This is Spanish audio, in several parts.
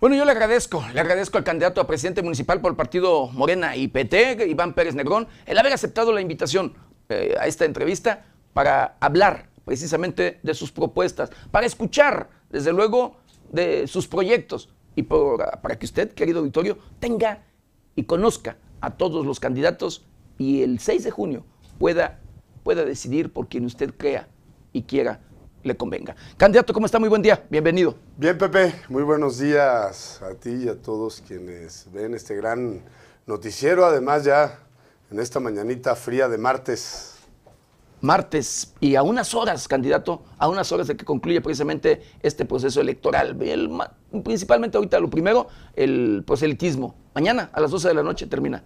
Bueno, yo le agradezco, le agradezco al candidato a presidente municipal por el partido Morena y PT, Iván Pérez Negrón, el haber aceptado la invitación eh, a esta entrevista para hablar precisamente de sus propuestas, para escuchar, desde luego, de sus proyectos y para que usted, querido auditorio, tenga y conozca a todos los candidatos y el 6 de junio pueda, pueda decidir por quien usted crea y quiera le convenga. Candidato, ¿cómo está? Muy buen día, bienvenido. Bien, Pepe, muy buenos días a ti y a todos quienes ven este gran noticiero, además ya en esta mañanita fría de martes. Martes, y a unas horas, candidato, a unas horas de que concluye precisamente este proceso electoral. principalmente ahorita lo primero, el proselitismo. Pues, Mañana a las 12 de la noche termina.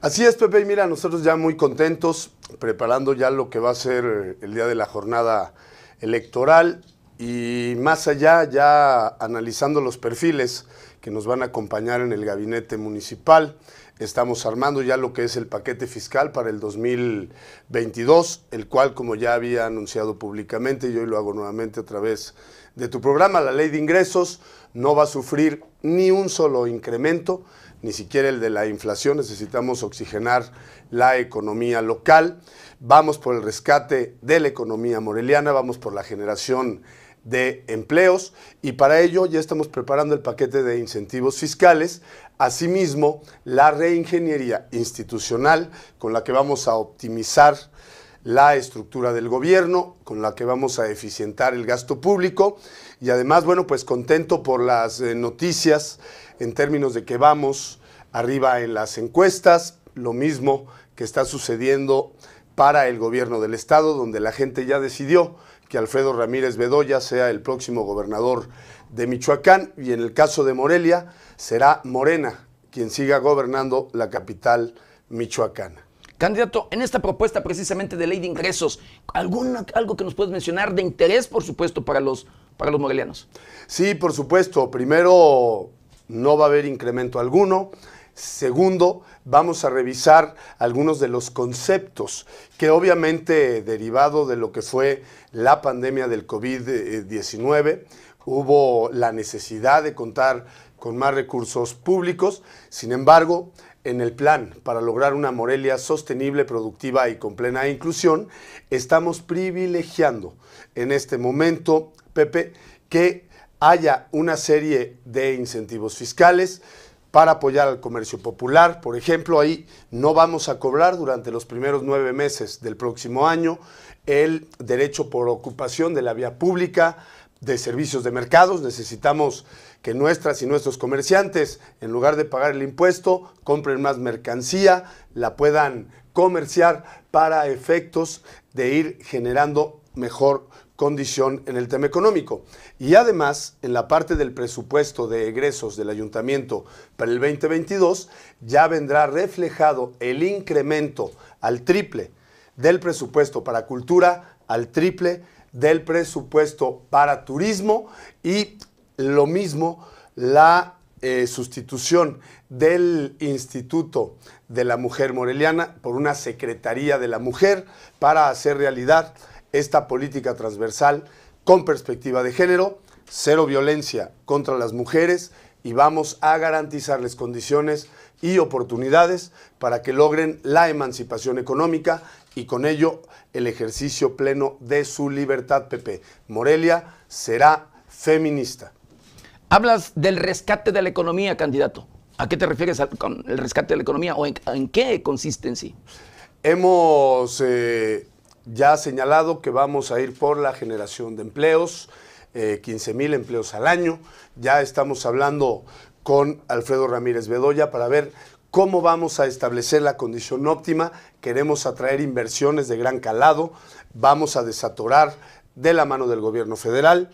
Así es, Pepe, y mira, nosotros ya muy contentos, preparando ya lo que va a ser el día de la jornada electoral y más allá, ya analizando los perfiles que nos van a acompañar en el gabinete municipal, estamos armando ya lo que es el paquete fiscal para el 2022, el cual, como ya había anunciado públicamente, y hoy lo hago nuevamente a través de tu programa, la ley de ingresos no va a sufrir ni un solo incremento ni siquiera el de la inflación, necesitamos oxigenar la economía local, vamos por el rescate de la economía moreliana, vamos por la generación de empleos y para ello ya estamos preparando el paquete de incentivos fiscales, asimismo la reingeniería institucional con la que vamos a optimizar la estructura del gobierno, con la que vamos a eficientar el gasto público y además, bueno, pues contento por las eh, noticias en términos de que vamos arriba en las encuestas, lo mismo que está sucediendo para el gobierno del estado, donde la gente ya decidió que Alfredo Ramírez Bedoya sea el próximo gobernador de Michoacán y en el caso de Morelia será Morena quien siga gobernando la capital michoacana. Candidato, en esta propuesta precisamente de ley de ingresos, ¿algún, ¿algo que nos puedes mencionar de interés, por supuesto, para los para los Sí, por supuesto. Primero, no va a haber incremento alguno. Segundo, vamos a revisar algunos de los conceptos que obviamente derivado de lo que fue la pandemia del COVID-19, hubo la necesidad de contar con más recursos públicos. Sin embargo, en el plan para lograr una Morelia sostenible, productiva y con plena inclusión, estamos privilegiando en este momento, Pepe, que haya una serie de incentivos fiscales para apoyar al comercio popular. Por ejemplo, ahí no vamos a cobrar durante los primeros nueve meses del próximo año el derecho por ocupación de la vía pública, de servicios de mercados, necesitamos que nuestras y nuestros comerciantes, en lugar de pagar el impuesto, compren más mercancía, la puedan comerciar para efectos de ir generando mejor condición en el tema económico. Y además, en la parte del presupuesto de egresos del ayuntamiento para el 2022, ya vendrá reflejado el incremento al triple del presupuesto para cultura, al triple del presupuesto para turismo y lo mismo la eh, sustitución del Instituto de la Mujer Moreliana por una Secretaría de la Mujer para hacer realidad esta política transversal con perspectiva de género, cero violencia contra las mujeres y vamos a garantizarles condiciones y oportunidades para que logren la emancipación económica y con ello el ejercicio pleno de su libertad, Pepe. Morelia será feminista. Hablas del rescate de la economía, candidato. ¿A qué te refieres con el rescate de la economía o en, qué consiste en sí? Hemos eh, ya señalado que vamos a ir por la generación de empleos, 15 eh, mil empleos al año. Ya estamos hablando con Alfredo Ramírez Bedoya para ver cómo vamos a establecer la condición óptima, queremos atraer inversiones de gran calado, vamos a desatorar de la mano del gobierno federal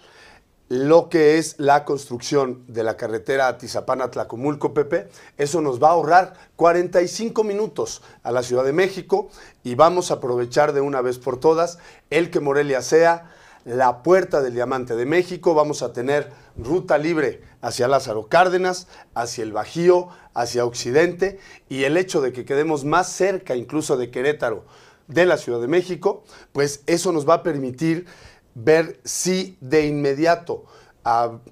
lo que es la construcción de la carretera Atizapán-Atlacomulco, Pepe, eso nos va a ahorrar 45 minutos a la Ciudad de México y vamos a aprovechar de una vez por todas el que Morelia sea la puerta del diamante de México, vamos a tener ruta libre hacia Lázaro Cárdenas, hacia el Bajío, hacia Occidente y el hecho de que quedemos más cerca incluso de Querétaro de la Ciudad de México, pues eso nos va a permitir ver si de inmediato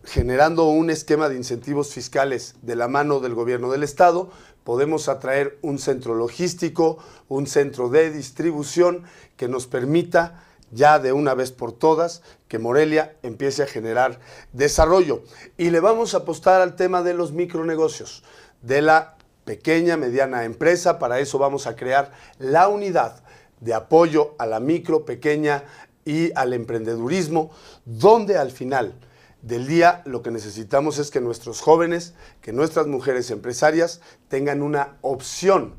generando un esquema de incentivos fiscales de la mano del gobierno del estado, podemos atraer un centro logístico, un centro de distribución que nos permita ya de una vez por todas que Morelia empiece a generar desarrollo. Y le vamos a apostar al tema de los micronegocios, de la pequeña, mediana empresa. Para eso vamos a crear la unidad de apoyo a la micro, pequeña y al emprendedurismo, donde al final del día lo que necesitamos es que nuestros jóvenes, que nuestras mujeres empresarias tengan una opción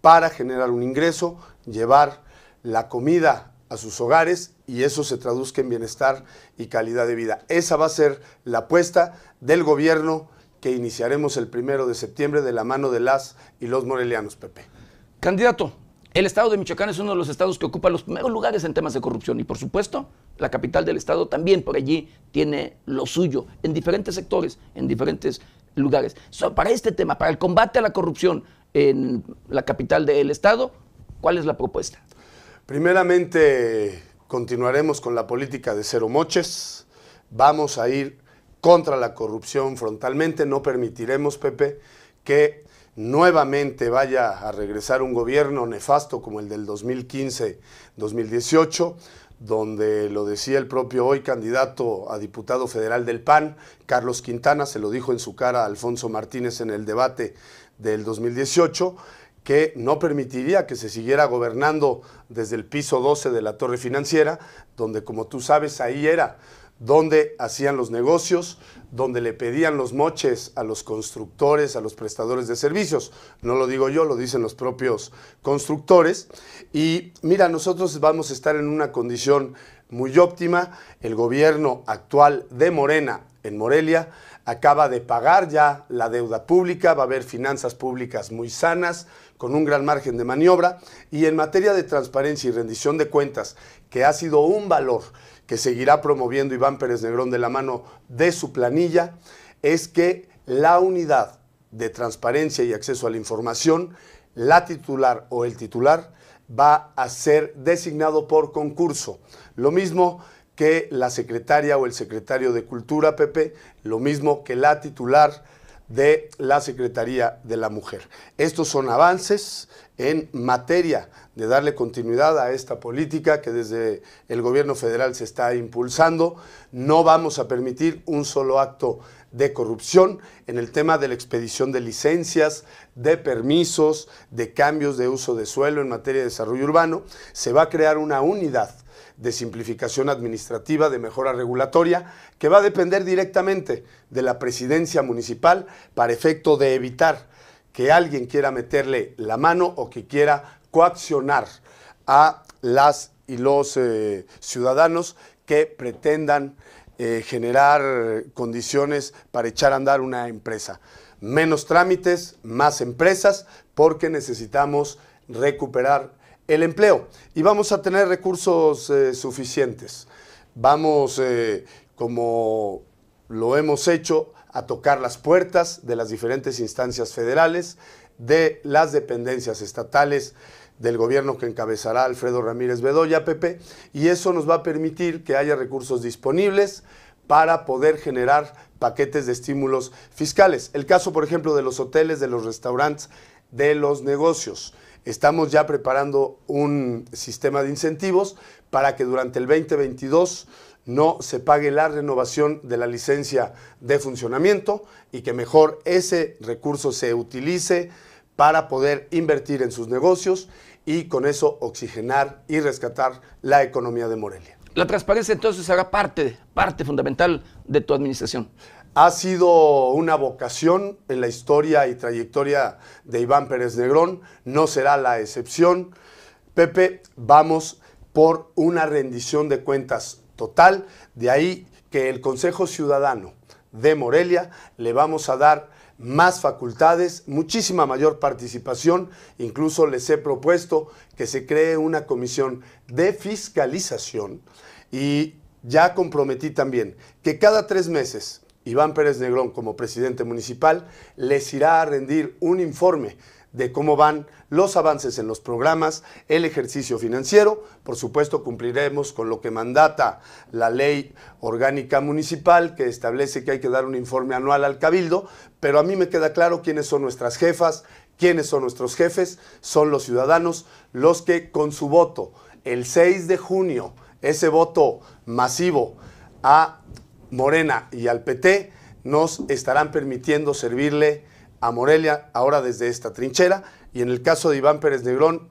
para generar un ingreso, llevar la comida a sus hogares y eso se traduzca en bienestar y calidad de vida. Esa va a ser la apuesta del gobierno que iniciaremos el primero de septiembre de la mano de las y los morelianos, Pepe. Candidato, el estado de Michoacán es uno de los estados que ocupa los primeros lugares en temas de corrupción y por supuesto la capital del estado también por allí tiene lo suyo en diferentes sectores, en diferentes lugares. para este tema, para el combate a la corrupción en la capital del estado, ¿cuál es la propuesta? Primeramente, continuaremos con la política de cero moches. Vamos a ir contra la corrupción frontalmente. No permitiremos, Pepe, que nuevamente vaya a regresar un gobierno nefasto como el del 2015-2018 donde lo decía el propio hoy candidato a diputado federal del PAN, Carlos Quintana, se lo dijo en su cara a Alfonso Martínez en el debate del 2018, que no permitiría que se siguiera gobernando desde el piso 12 de la torre financiera, donde como tú sabes ahí era donde hacían los negocios, donde le pedían los moches a los constructores, a los prestadores de servicios. No lo digo yo, lo dicen los propios constructores. Y mira, nosotros vamos a estar en una condición muy óptima. El gobierno actual de Morena en Morelia acaba de pagar ya la deuda pública, va a haber finanzas públicas muy sanas, con un gran margen de maniobra, y en materia de transparencia y rendición de cuentas, que ha sido un valor que seguirá promoviendo Iván Pérez Negrón de la mano de su planilla, es que la unidad de transparencia y acceso a la información, la titular o el titular, va a ser designado por concurso. Lo mismo que la secretaria o el secretario de Cultura, Pepe, lo mismo que la titular de la Secretaría de la Mujer. Estos son avances en materia de darle continuidad a esta política que desde el gobierno federal se está impulsando. No vamos a permitir un solo acto de corrupción en el tema de la expedición de licencias, de permisos, de cambios de uso de suelo en materia de desarrollo urbano. Se va a crear una unidad de simplificación administrativa, de mejora regulatoria, que va a depender directamente de la presidencia municipal para efecto de evitar que alguien quiera meterle la mano o que quiera coaccionar a las y los eh, ciudadanos que pretendan eh, generar condiciones para echar a andar una empresa. Menos trámites, más empresas, porque necesitamos recuperar el empleo y vamos a tener recursos eh, suficientes. Vamos, eh, como lo hemos hecho, a tocar las puertas de las diferentes instancias federales, de las dependencias estatales, del gobierno que encabezará Alfredo Ramírez Bedoya, Pepe, y eso nos va a permitir que haya recursos disponibles para poder generar paquetes de estímulos fiscales. El caso, por ejemplo, de los hoteles, de los restaurantes, de los negocios. Estamos ya preparando un sistema de incentivos para que durante el 2022 no se pague la renovación de la licencia de funcionamiento y que mejor ese recurso se utilice para poder invertir en sus negocios y con eso oxigenar y rescatar la economía de Morelia. La transparencia entonces será parte, parte fundamental de tu administración ha sido una vocación en la historia y trayectoria de Iván Pérez Negrón, no será la excepción. Pepe, vamos por una rendición de cuentas total, de ahí que el Consejo Ciudadano de Morelia le vamos a dar más facultades, muchísima mayor participación. Incluso les he propuesto que se cree una comisión de fiscalización y ya comprometí también que cada tres meses Iván Pérez Negrón como presidente municipal, les irá a rendir un informe de cómo van los avances en los programas, el ejercicio financiero. Por supuesto, cumpliremos con lo que mandata la ley orgánica municipal que establece que hay que dar un informe anual al cabildo, pero a mí me queda claro quiénes son nuestras jefas, quiénes son nuestros jefes, son los ciudadanos los que con su voto el 6 de junio, ese voto masivo, a Morena y al PT nos estarán permitiendo servirle a Morelia ahora desde esta trinchera y en el caso de Iván Pérez Negrón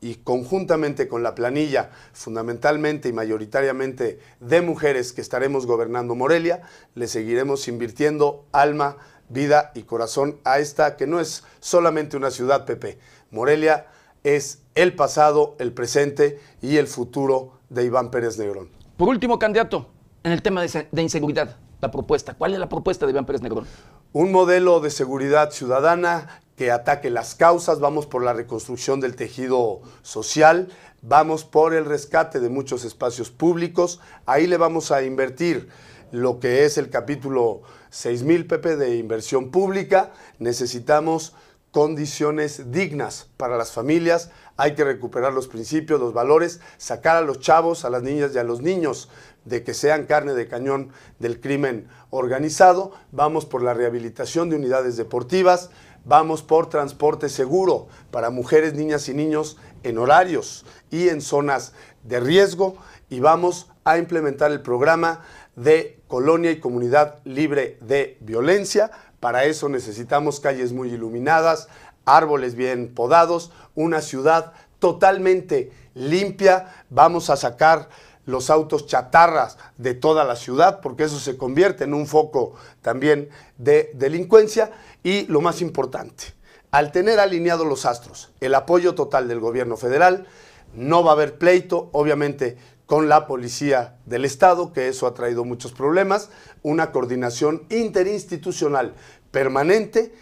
y conjuntamente con la planilla fundamentalmente y mayoritariamente de mujeres que estaremos gobernando Morelia, le seguiremos invirtiendo alma, vida y corazón a esta que no es solamente una ciudad, Pepe. Morelia es el pasado, el presente y el futuro de Iván Pérez Negrón. Por último, candidato, en el tema de, inseguridad, la propuesta. ¿Cuál es la propuesta de Iván Pérez Negrón? Un modelo de seguridad ciudadana que ataque las causas, vamos por la reconstrucción del tejido social, vamos por el rescate de muchos espacios públicos, ahí le vamos a invertir lo que es el capítulo 6000 PP de inversión pública, necesitamos condiciones dignas para las familias, hay que recuperar los principios, los valores, sacar a los chavos, a las niñas y a los niños de que sean carne de cañón del crimen organizado, vamos por la rehabilitación de unidades deportivas, vamos por transporte seguro para mujeres, niñas y niños en horarios y en zonas de riesgo y vamos a implementar el programa de colonia y comunidad libre de violencia. Para eso necesitamos calles muy iluminadas, árboles bien podados, una ciudad totalmente limpia. Vamos a sacar los autos chatarras de toda la ciudad, porque eso se convierte en un foco también de delincuencia. Y lo más importante, al tener alineados los astros, el apoyo total del gobierno federal, no va a haber pleito, obviamente con la policía del Estado, que eso ha traído muchos problemas, una coordinación interinstitucional permanente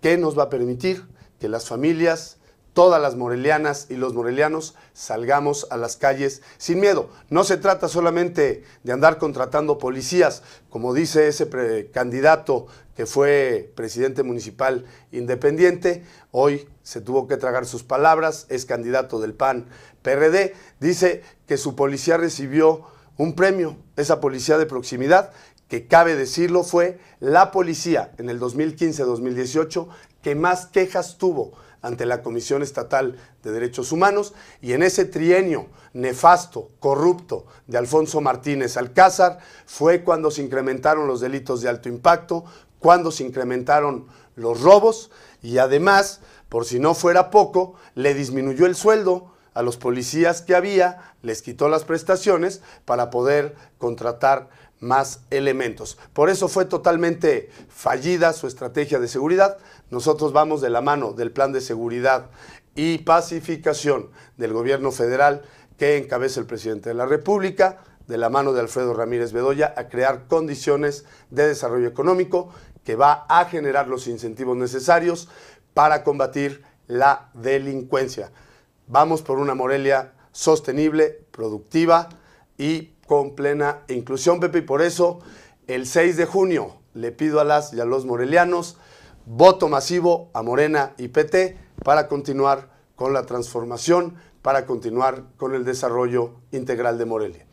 que nos va a permitir que las familias todas las morelianas y los morelianos salgamos a las calles sin miedo. No se trata solamente de andar contratando policías, como dice ese candidato que fue presidente municipal independiente, hoy se tuvo que tragar sus palabras, es candidato del PAN PRD, dice que su policía recibió un premio, esa policía de proximidad, que cabe decirlo, fue la policía en el 2015-2018 que más quejas tuvo ante la Comisión Estatal de Derechos Humanos y en ese trienio nefasto, corrupto de Alfonso Martínez Alcázar fue cuando se incrementaron los delitos de alto impacto, cuando se incrementaron los robos y además, por si no fuera poco, le disminuyó el sueldo a los policías que había, les quitó las prestaciones para poder contratar más elementos. Por eso fue totalmente fallida su estrategia de seguridad. Nosotros vamos de la mano del plan de seguridad y pacificación del gobierno federal que encabeza el presidente de la República, de la mano de Alfredo Ramírez Bedoya, a crear condiciones de desarrollo económico que va a generar los incentivos necesarios para combatir la delincuencia. Vamos por una Morelia sostenible, productiva y con plena inclusión, Pepe, y por eso el 6 de junio le pido a las y a los morelianos voto masivo a Morena y PT para continuar con la transformación, para continuar con el desarrollo integral de Morelia.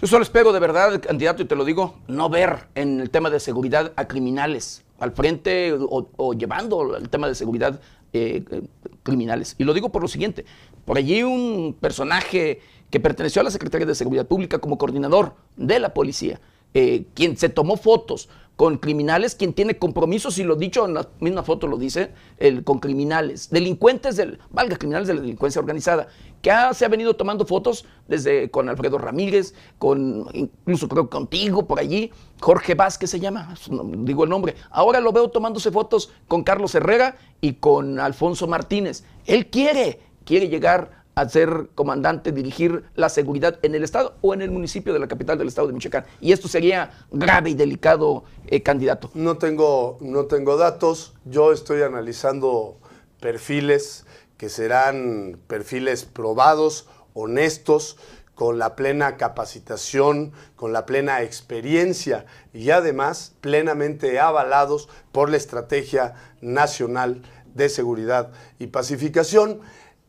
Yo solo espero de verdad, candidato, y te lo digo, no ver en el tema de seguridad a criminales al frente o, llevando el tema de seguridad eh, eh, criminales. Y lo digo por lo siguiente, por allí un personaje que perteneció a la Secretaría de Seguridad Pública como coordinador de la policía, eh, quien se tomó fotos con criminales, quien tiene compromisos, y lo dicho en la misma foto lo dice, el, con criminales, delincuentes del, valga, criminales de la delincuencia organizada, que se ha venido tomando fotos desde con Alfredo Ramírez, con incluso creo contigo por allí, Jorge Vázquez se llama, digo el nombre. Ahora lo veo tomándose fotos con Carlos Herrera y con Alfonso Martínez. Él quiere, quiere llegar a ser comandante, dirigir la seguridad en el Estado o en el municipio de la capital del Estado de Michoacán. Y esto sería grave y delicado eh, candidato. No tengo, no tengo datos, yo estoy analizando perfiles que serán perfiles probados, honestos, con la plena capacitación, con la plena experiencia y además plenamente avalados por la Estrategia Nacional de Seguridad y Pacificación.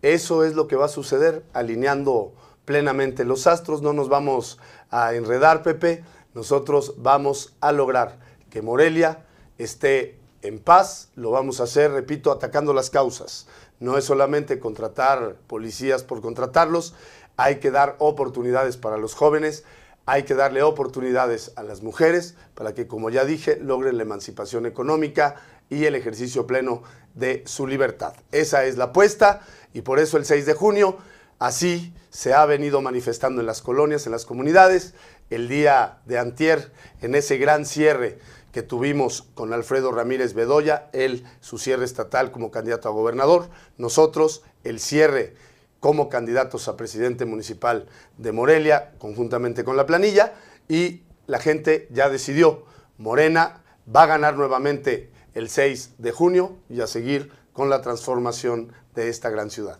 Eso es lo que va a suceder alineando plenamente los astros. No nos vamos a enredar, Pepe. Nosotros vamos a lograr que Morelia esté en paz. Lo vamos a hacer, repito, atacando las causas. No es solamente contratar policías por contratarlos. Hay que dar oportunidades para los jóvenes. Hay que darle oportunidades a las mujeres para que, como ya dije, logren la emancipación económica y el ejercicio pleno de su libertad. Esa es la apuesta. Y por eso el 6 de junio, así se ha venido manifestando en las colonias, en las comunidades. El día de antier, en ese gran cierre que tuvimos con Alfredo Ramírez Bedoya, él su cierre estatal como candidato a gobernador, nosotros el cierre como candidatos a presidente municipal de Morelia, conjuntamente con la planilla, y la gente ya decidió, Morena va a ganar nuevamente el 6 de junio y a seguir con la transformación de esta gran ciudad.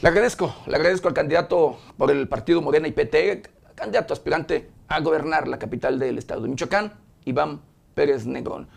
Le agradezco, le agradezco al candidato por el partido Morena y PT, candidato aspirante a gobernar la capital del estado de Michoacán, Iván Pérez Negrón.